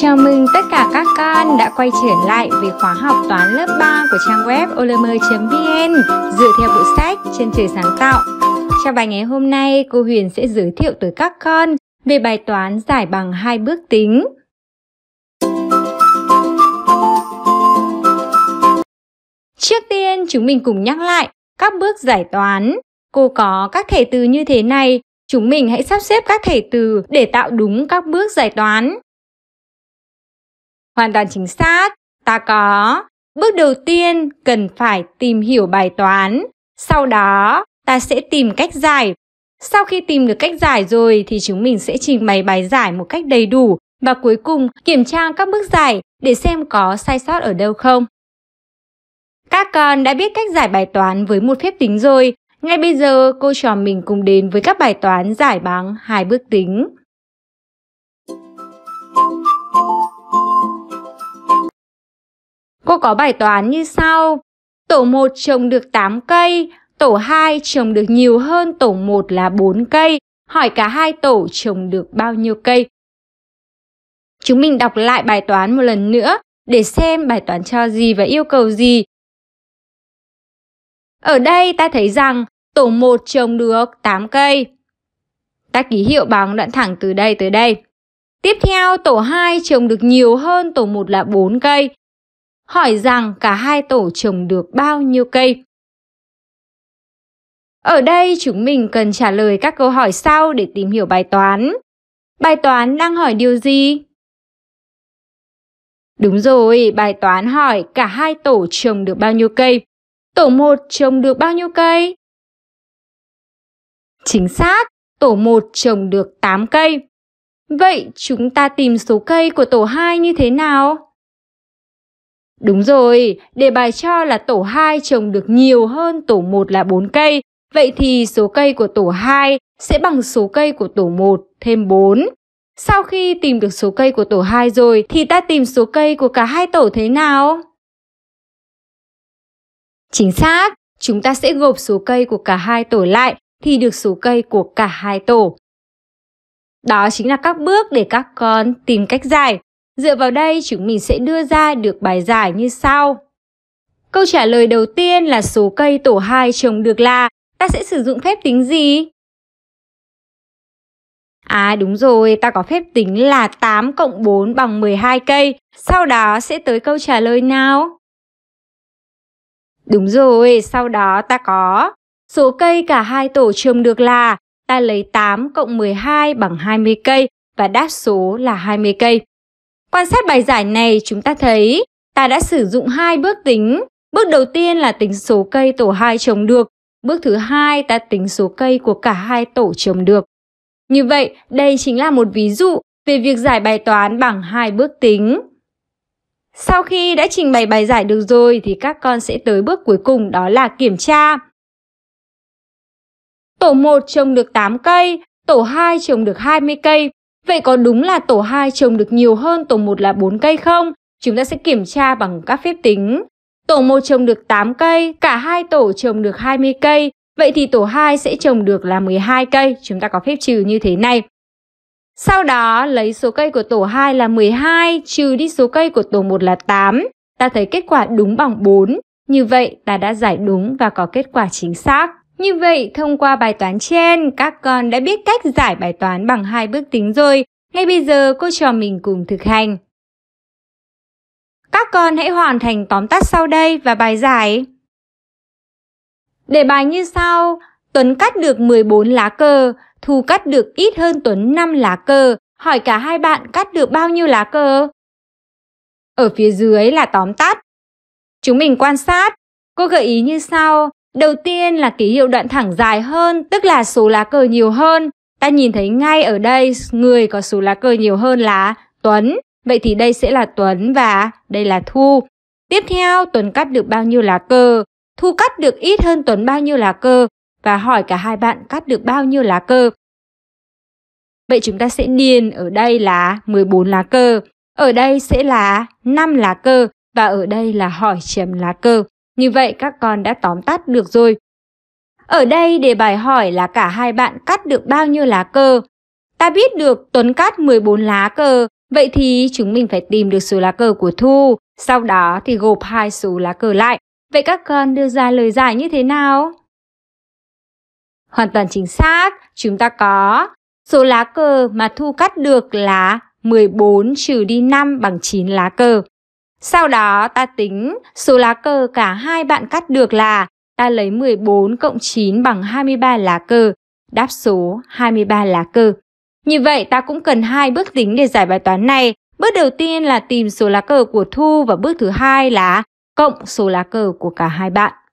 Chào mừng tất cả các con đã quay trở lại với khóa học toán lớp 3 của trang web olm.vn dựa theo bộ sách Chân trời sáng tạo. Trong bài ngày hôm nay, cô Huyền sẽ giới thiệu tới các con về bài toán giải bằng hai bước tính. Trước tiên, chúng mình cùng nhắc lại các bước giải toán. Cô có các thể từ như thế này, chúng mình hãy sắp xếp các thể từ để tạo đúng các bước giải toán. Hoàn toàn chính xác, ta có. Bước đầu tiên cần phải tìm hiểu bài toán, sau đó ta sẽ tìm cách giải. Sau khi tìm được cách giải rồi thì chúng mình sẽ trình bày bài giải một cách đầy đủ và cuối cùng kiểm tra các bước giải để xem có sai sót ở đâu không. Các con đã biết cách giải bài toán với một phép tính rồi. Ngay bây giờ, cô trò mình cùng đến với các bài toán giải bằng hai bước tính. Cô có bài toán như sau. Tổ 1 trồng được 8 cây, tổ 2 trồng được nhiều hơn tổ 1 là 4 cây. Hỏi cả hai tổ trồng được bao nhiêu cây? Chúng mình đọc lại bài toán một lần nữa để xem bài toán cho gì và yêu cầu gì. Ở đây ta thấy rằng tổ 1 trồng được 8 cây. Ta ký hiệu bằng đoạn thẳng từ đây tới đây. Tiếp theo, tổ 2 trồng được nhiều hơn tổ 1 là 4 cây hỏi rằng cả hai tổ trồng được bao nhiêu cây. Ở đây chúng mình cần trả lời các câu hỏi sau để tìm hiểu bài toán. Bài toán đang hỏi điều gì? Đúng rồi, bài toán hỏi cả hai tổ trồng được bao nhiêu cây. Tổ 1 trồng được bao nhiêu cây? Chính xác, tổ 1 trồng được 8 cây. Vậy chúng ta tìm số cây của tổ 2 như thế nào? Đúng rồi, đề bài cho là tổ 2 trồng được nhiều hơn tổ 1 là 4 cây. Vậy thì số cây của tổ 2 sẽ bằng số cây của tổ 1 thêm 4. Sau khi tìm được số cây của tổ 2 rồi thì ta tìm số cây của cả hai tổ thế nào? Chính xác, chúng ta sẽ gộp số cây của cả hai tổ lại thì được số cây của cả hai tổ. Đó chính là các bước để các con tìm cách giải. Dựa vào đây chúng mình sẽ đưa ra được bài giải như sau. Câu trả lời đầu tiên là số cây tổ 2 trồng được là ta sẽ sử dụng phép tính gì? À đúng rồi, ta có phép tính là 8 cộng 4 bằng 12 cây. Sau đó sẽ tới câu trả lời nào? Đúng rồi, sau đó ta có số cây cả hai tổ trồng được là ta lấy 8 cộng 12 bằng 20 cây và đáp số là 20 cây. Quan sát bài giải này chúng ta thấy ta đã sử dụng hai bước tính. Bước đầu tiên là tính số cây tổ 2 trồng được. Bước thứ hai ta tính số cây của cả hai tổ trồng được. Như vậy, đây chính là một ví dụ về việc giải bài toán bằng hai bước tính. Sau khi đã trình bày bài giải được rồi thì các con sẽ tới bước cuối cùng đó là kiểm tra. Tổ 1 trồng được 8 cây, tổ 2 trồng được 20 cây Vậy có đúng là tổ 2 trồng được nhiều hơn tổ 1 là 4 cây không? Chúng ta sẽ kiểm tra bằng các phép tính. Tổ 1 trồng được 8 cây, cả hai tổ trồng được 20 cây, vậy thì tổ 2 sẽ trồng được là 12 cây, chúng ta có phép trừ như thế này. Sau đó lấy số cây của tổ 2 là 12 trừ đi số cây của tổ 1 là 8, ta thấy kết quả đúng bằng 4. Như vậy ta đã giải đúng và có kết quả chính xác. Như vậy, thông qua bài toán trên, các con đã biết cách giải bài toán bằng hai bước tính rồi. Ngay bây giờ, cô trò mình cùng thực hành. Các con hãy hoàn thành tóm tắt sau đây và bài giải. Để bài như sau, Tuấn cắt được 14 lá cờ, Thu cắt được ít hơn Tuấn 5 lá cờ. Hỏi cả hai bạn cắt được bao nhiêu lá cờ? Ở phía dưới là tóm tắt. Chúng mình quan sát, cô gợi ý như sau, Đầu tiên là ký hiệu đoạn thẳng dài hơn, tức là số lá cờ nhiều hơn. Ta nhìn thấy ngay ở đây người có số lá cờ nhiều hơn là Tuấn. Vậy thì đây sẽ là Tuấn và đây là Thu. Tiếp theo, Tuấn cắt được bao nhiêu lá cờ? Thu cắt được ít hơn Tuấn bao nhiêu lá cờ? Và hỏi cả hai bạn cắt được bao nhiêu lá cờ? Vậy chúng ta sẽ điền ở đây là 14 lá cờ, ở đây sẽ là 5 lá cờ và ở đây là hỏi chấm lá cờ. Như vậy các con đã tóm tắt được rồi. Ở đây để bài hỏi là cả hai bạn cắt được bao nhiêu lá cờ. Ta biết được Tuấn cắt 14 lá cờ, vậy thì chúng mình phải tìm được số lá cờ của Thu, sau đó thì gộp hai số lá cờ lại. Vậy các con đưa ra lời giải như thế nào? Hoàn toàn chính xác, chúng ta có số lá cờ mà Thu cắt được là 14 trừ đi 5 bằng 9 lá cờ. Sau đó ta tính số lá cờ cả hai bạn cắt được là ta lấy 14 cộng 9 bằng 23 lá cờ, đáp số 23 lá cờ. Như vậy ta cũng cần hai bước tính để giải bài toán này. Bước đầu tiên là tìm số lá cờ của Thu và bước thứ hai là cộng số lá cờ của cả hai bạn.